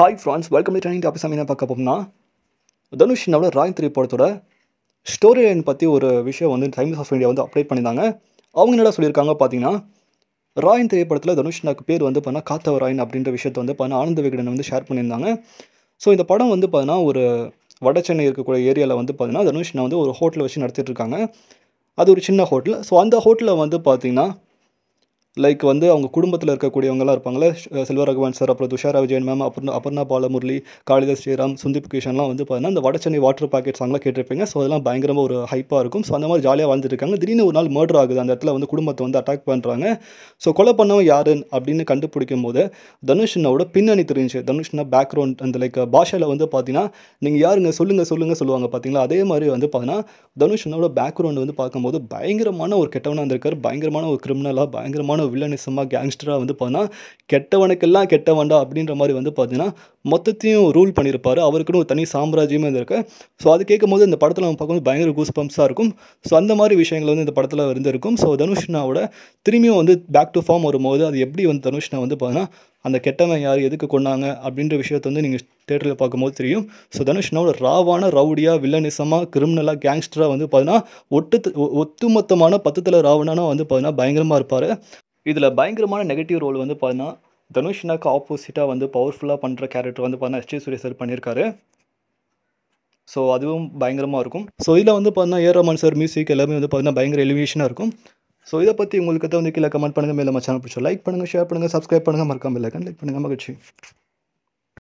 hi friends welcome to training topic என்ன பார்க்க போனால் தனுஷ் என்னோட ராய் திரைப்படத்தோட படத்தோட ஸ்டோரி லைன் பற்றி ஒரு விஷயம் வந்து டைம்ஸ் ஆஃப் இந்தியா வந்து அப்டேட் பண்ணியிருந்தாங்க அவங்க என்ன சொல்லியிருக்காங்க பார்த்தீங்கன்னா ராயன் திரைப்படத்தில் தனுஷ்னாக்கு பேர் வந்து பார்த்தா காத்தவ ராயன் அப்படின்ற விஷயத்த வந்து பார்த்தா ஆனந்த விகடன் வந்து ஷேர் பண்ணியிருந்தாங்க ஸோ இந்த படம் வந்து பார்த்தினா ஒரு வட சென்னை இருக்கக்கூடிய ஏரியாவில் வந்து பார்த்தீங்கன்னா தனுஷ்னா வந்து ஒரு ஹோட்டலில் வச்சு நடத்திட்டு இருக்காங்க அது ஒரு சின்ன ஹோட்டல் ஸோ அந்த ஹோட்டலில் வந்து பார்த்திங்கன்னா லைக் வந்து அவங்க குடும்பத்தில் இருக்கக்கூடியவங்களாம் இருப்பாங்களே ரகவான் சார் அப்புறம் துஷாரா விஜயன் மேம் அப்புறம் அப்பர்ணா பாலமுரளி காளிதாஸ் ஸ்ரீராம் சுந்தீப் கிஷன்லாம் வந்து பார்த்தீங்கன்னா இந்த வடச்சனை வாட்டர் பாக்கெட் சாங்லாம் கேட்டிருப்பீங்க ஸோ அதெல்லாம் பயங்கரமாக ஒரு ஹைப்பாக இருக்கும் ஸோ அந்த மாதிரி ஜாலியாக வாழ்ந்துருக்காங்க திடீர்னு ஒரு நாள் மர்டர் ஆகுது அந்த இடத்துல வந்து குடும்பத்தை வந்து அட்டாக் பண்ணுறாங்க ஸோ கொலை பண்ணவன் யாருன்னு அப்படின்னு கண்டுபிடிக்கும் போது தனுஷனோட பின்னணி தெரிஞ்சு தனுஷ்னா பேக்ரவுண்ட் அந்த லைக் பாஷையில் வந்து பார்த்தீங்கன்னா நீங்கள் யாருங்க சொல்லுங்கள் சொல்லுங்கள் சொல்லுவாங்க பார்த்தீங்களா அதே மாதிரி வந்து பார்த்தீங்கன்னா தனுஷனோட பேக்ரவுண்ட் வந்து பார்க்கும்போது பயங்கரமான ஒரு கெட்டவனாக இருந்திருக்கார் பயங்கரமான ஒரு கிரிமினலாக பயங்கரமான வில்லனிசமாக கேங்ஸ்டராக வந்து பார்த்தீங்கன்னா கெட்டவனுக்கெல்லாம் வேண்டாம் அப்படின்ற மாதிரி வந்து பார்த்தீங்கன்னா மொத்தத்தையும் ரூல் பண்ணியிருப்பார் அவருக்குன்னு ஒரு தனி சாம்ராஜ்யமே இருந்திருக்கு ஸோ அது கேட்கும்போது இந்த படத்தில் நம்ம பார்க்கும்போது பயங்கர கூஸ் பம்ப்ஸாக இருக்கும் ஸோ அந்த மாதிரி விஷயங்கள் வந்து இந்த படத்தில் இருந்திருக்கும் ஸோ தனுஷ்னாவோட திரும்பியும் வந்து பேக் டு ஃபார்ம் வரும்போது அது எப்படி வந்து தனுஷ்னா வந்து பார்த்தீங்கன்னா அந்த கெட்டவன் யார் எதுக்கு கொண்டாங்க அப்படின்ற விஷயத்த வந்து நீங்கள் தேட்டரில் பார்க்கும்போது தெரியும் ஸோ தனுஷ்னாவோட ராவான ரவுடியாக வில்லனிசமாக கிரிமினலாக கேங்ஸ்டராக வந்து பார்த்தீங்கன்னா ஒட்டு ஒட்டுமொத்தமான பத்தத்தில் ராவணனா வந்து பார்த்தீங்கன்னா பயங்கரமாக இருப்பார் இதில் பயங்கரமான நெகட்டிவ் ரோல் வந்து பார்த்தீங்கன்னா தனுஷ்னாக்கு ஆப்போசிட்டாக வந்து பவர்ஃபுல்லாக பண்ணுற கேரக்டர் வந்து பார்த்தீங்கன்னா எஸ் ஜே சூரிய சார் பண்ணியிருக்காரு ஸோ அதுவும் பயங்கரமாக இருக்கும் ஸோ இதில் வந்து பார்த்தீங்கன்னா ஏ ரமான் சார் மியூசிக் எல்லாமே வந்து பார்த்தீங்கன்னா பயங்கர எலிவேஷனாக இருக்கும் ஸோ இதை பற்றி உங்களுக்கு தான் வந்து கீழே கமெண்ட் பண்ணுங்கள் மேலே சேனல் பிடிச்சோம் லைக் பண்ணுங்கள் ஷேர் பண்ணுங்கள் சப்ஸ்கிரைப் பண்ணுங்கள் மறக்காமல் இல்லை லைக் பண்ணுங்கள் மகிழ்ச்சி